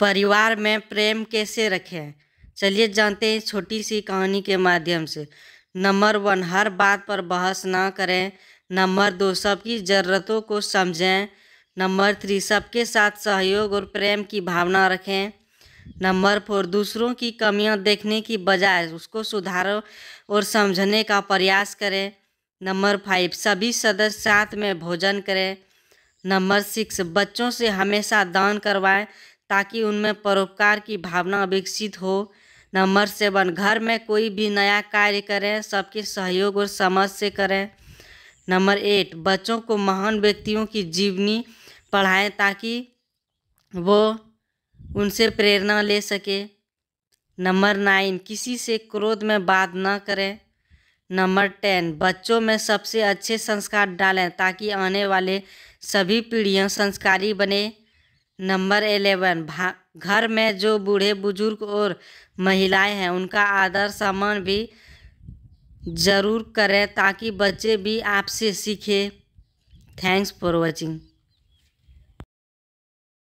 परिवार में प्रेम कैसे रखें चलिए जानते हैं छोटी सी कहानी के माध्यम से नंबर वन हर बात पर बहस ना करें नंबर दो सबकी ज़रूरतों को समझें नंबर थ्री सबके साथ सहयोग और प्रेम की भावना रखें नंबर फोर दूसरों की कमियां देखने की बजाय उसको सुधारो और समझने का प्रयास करें नंबर फाइव सभी सदस्य साथ में भोजन करें नंबर सिक्स बच्चों से हमेशा दान करवाएं ताकि उनमें परोपकार की भावना विकसित हो नंबर सेवन घर में कोई भी नया कार्य करें सबके सहयोग और समझ से करें नंबर एट बच्चों को महान व्यक्तियों की जीवनी पढ़ाएं ताकि वो उनसे प्रेरणा ले सके नंबर नाइन किसी से क्रोध में बात न करें नंबर टेन बच्चों में सबसे अच्छे संस्कार डालें ताकि आने वाले सभी पीढ़ियां संस्कारी बने नंबर एलेवन भा घर में जो बूढ़े बुजुर्ग और महिलाएं हैं उनका आदर सम्मान भी ज़रूर करें ताकि बच्चे भी आपसे सीखें थैंक्स फॉर वॉचिंग